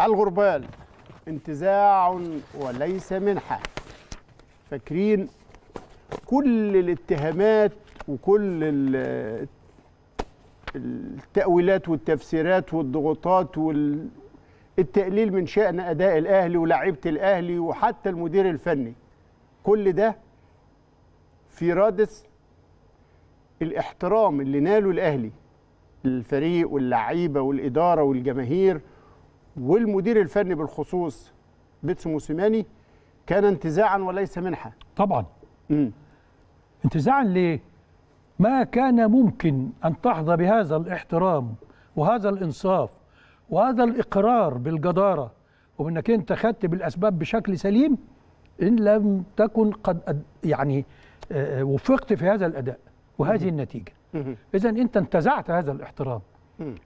الغربال انتزاع وليس منحة فاكرين كل الاتهامات وكل التأويلات والتفسيرات والضغوطات والتقليل من شأن أداء الأهلي ولاعيبة الأهلي وحتى المدير الفني كل ده في رادس الاحترام اللي ناله الأهلي الفريق واللعيبة والإدارة والجماهير والمدير الفني بالخصوص بيتسو موسيماني كان انتزاعا وليس منحه طبعا انتزاعا ليه ما كان ممكن ان تحظى بهذا الاحترام وهذا الانصاف وهذا الاقرار بالجداره وانك انت خدت بالاسباب بشكل سليم ان لم تكن قد يعني آه، آه، وفقت في هذا الاداء وهذه النتيجه اذا انت انتزعت هذا الاحترام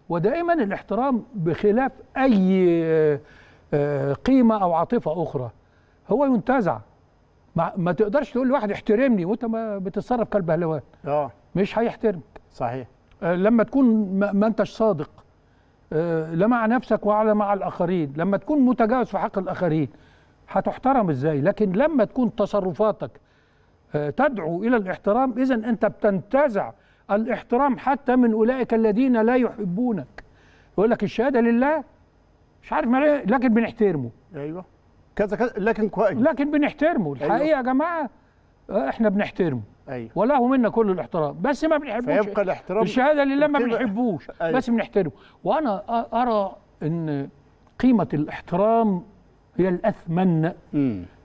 ودائما الاحترام بخلاف اي آه، آه، قيمه او عاطفه اخرى هو ينتزع ما, ما تقدرش تقول لواحد احترمني وانت ما بتتصرف كالبهلوان اه مش هيحترمك صحيح آه، لما تكون ما انتش صادق لا مع نفسك ولا مع الاخرين لما تكون متجاوز في حق الاخرين هتحترم ازاي لكن لما تكون تصرفاتك تدعو الى الاحترام اذا انت بتنتزع الاحترام حتى من أولئك الذين لا يحبونك يقول لك الشهادة لله مش عارف ما إيه، لكن بنحترمه أيوه كذا كذا لكن كويس لكن بنحترمه الحقيقة أيوة. يا جماعة آه، احنا بنحترمه أيوه. وله منا كل الاحترام بس ما بنحبوش فيبقى الاحترام الشهاده لله ما بنحبوش أيوه. بس بنحترمه وانا ارى ان قيمه الاحترام هي الاثمن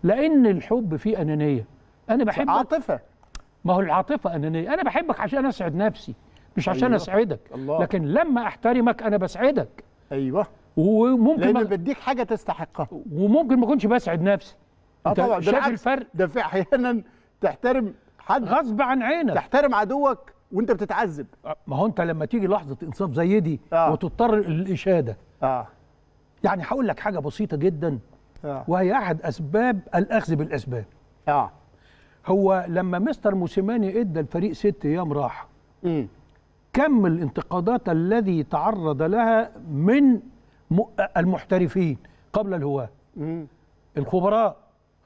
لان الحب فيه انانيه انا بحب عاطفه ما هو العاطفه انانيه انا بحبك عشان اسعد نفسي مش عشان أيوة. اسعدك الله. لكن لما احترمك انا بسعدك ايوه وممكن لان ما... بديك حاجه تستحقها وممكن ما اكونش بسعد نفسي اه طبعا ده شايف الفرق ده في احيانا تحترم حد غصب عن عينك تحترم عدوك وانت بتتعذب آه، ما هو انت لما تيجي لحظه انصاف زي دي آه. وتضطر للاشاده اه يعني هقول لك حاجه بسيطه جدا آه. وهي احد اسباب الاخذ بالاسباب اه هو لما مستر موسيماني ادى الفريق ست ايام راحه كم الانتقادات الذي تعرض لها من المحترفين قبل الهواه الخبراء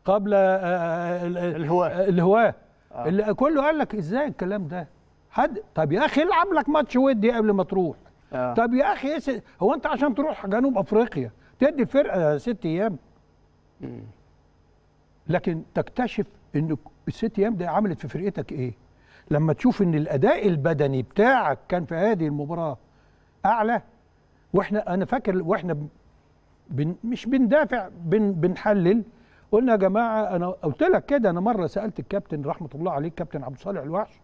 قبل الهواه آه، آه، الهواه آه. آه. كله قال لك ازاي الكلام ده حد طب يا اخي العب لك ماتش ودي قبل ما تروح آه. طب يا اخي س... هو انت عشان تروح جنوب افريقيا تدي الفرقه ست ايام لكن تكتشف ان الست ايام دي عملت في فرقتك ايه لما تشوف ان الاداء البدني بتاعك كان في هذه المباراه اعلى واحنا انا فاكر واحنا بن مش بندافع بن بنحلل قلنا يا جماعه انا قلت لك كده انا مره سالت الكابتن رحمه الله عليه الكابتن عبد الصالح الوحش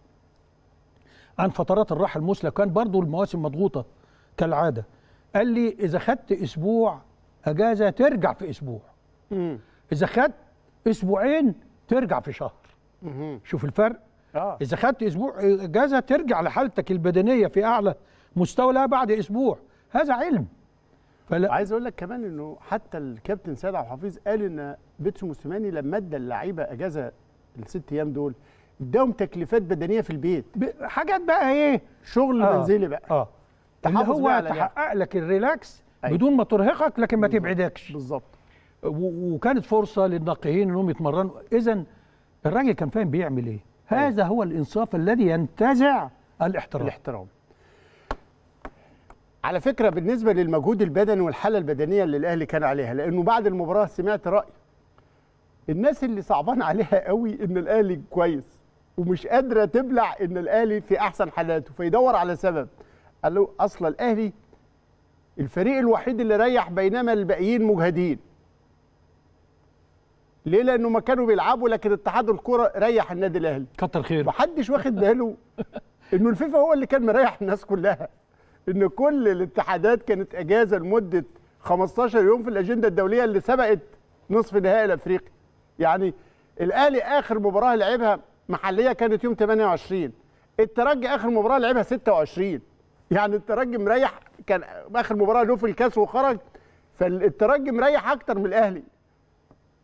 عن فترات الراحه المثلى كان برضو المواسم مضغوطه كالعاده قال لي اذا خدت اسبوع اجازه ترجع في اسبوع اذا خدت اسبوعين ترجع في شهر شوف الفرق آه. اذا خدت اسبوع اجازه آه، ترجع لحالتك البدنيه في اعلى مستوى لها بعد اسبوع هذا علم فلا عايز اقول لك كمان انه حتى الكابتن سيد عبد الحفيظ قال ان بيتسو موسيماني لما ادى اللعيبه اجازه الست ايام دول اداهم تكليفات بدنيه في البيت حاجات بقى ايه شغل آه. منزلي بقى اه اللي هو تحقق لك الريلاكس أيه. بدون ما ترهقك لكن ما تبعدكش بالظبط وكانت فرصه للناقيين انهم يتمرنوا اذا الراجل كان فاهم بيعمل ايه أيوه. هذا هو الانصاف الذي ينتزع الاحترام الاحترام على فكره بالنسبه للمجهود البدني والحاله البدنيه اللي الاهلي كان عليها لانه بعد المباراه سمعت راي الناس اللي صعبان عليها قوي ان الاهلي كويس ومش قادره تبلع ان الاهلي في احسن حالاته فيدور على سبب قال له اصل الاهلي الفريق الوحيد اللي ريح بينما الباقيين مجهدين ليه لانه ما كانوا بيلعبوا لكن اتحاد الكوره ريح النادي الاهلي كتر خير محدش واخد باله انه الفيفا هو اللي كان مريح الناس كلها ان كل الاتحادات كانت اجازه لمده 15 يوم في الاجنده الدوليه اللي سبقت نصف نهائي الافريقي يعني الاهلي اخر مباراه لعبها محليه كانت يوم 28 الترجي اخر مباراه لعبها 26 يعني الترجي مريح كان اخر مباراه له في الكاس وخرج فالترجي مريح اكتر من الاهلي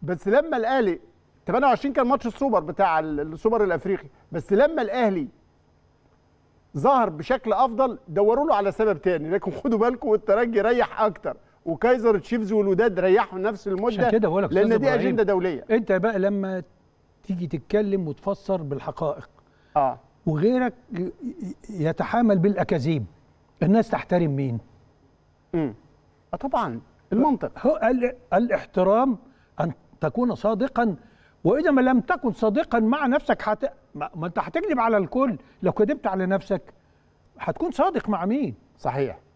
بس لما الاهلي 28 كان ماتش السوبر بتاع السوبر الافريقي بس لما الاهلي ظهر بشكل افضل دوروا له على سبب تاني لكن خدوا بالكم والترجي ريح اكتر وكايزر تشيفز والوداد ريحوا نفس المده عشان كده بقول لان دي اجنده دوليه انت بقى لما تيجي تتكلم وتفسر بالحقائق اه وغيرك يتحامل بالاكاذيب الناس تحترم مين امم طبعا المنطق هو الاحترام تكون صادقا واذا ما لم تكن صادقا مع نفسك حت... ما انت هتكذب على الكل لو كذبت على نفسك هتكون صادق مع مين صحيح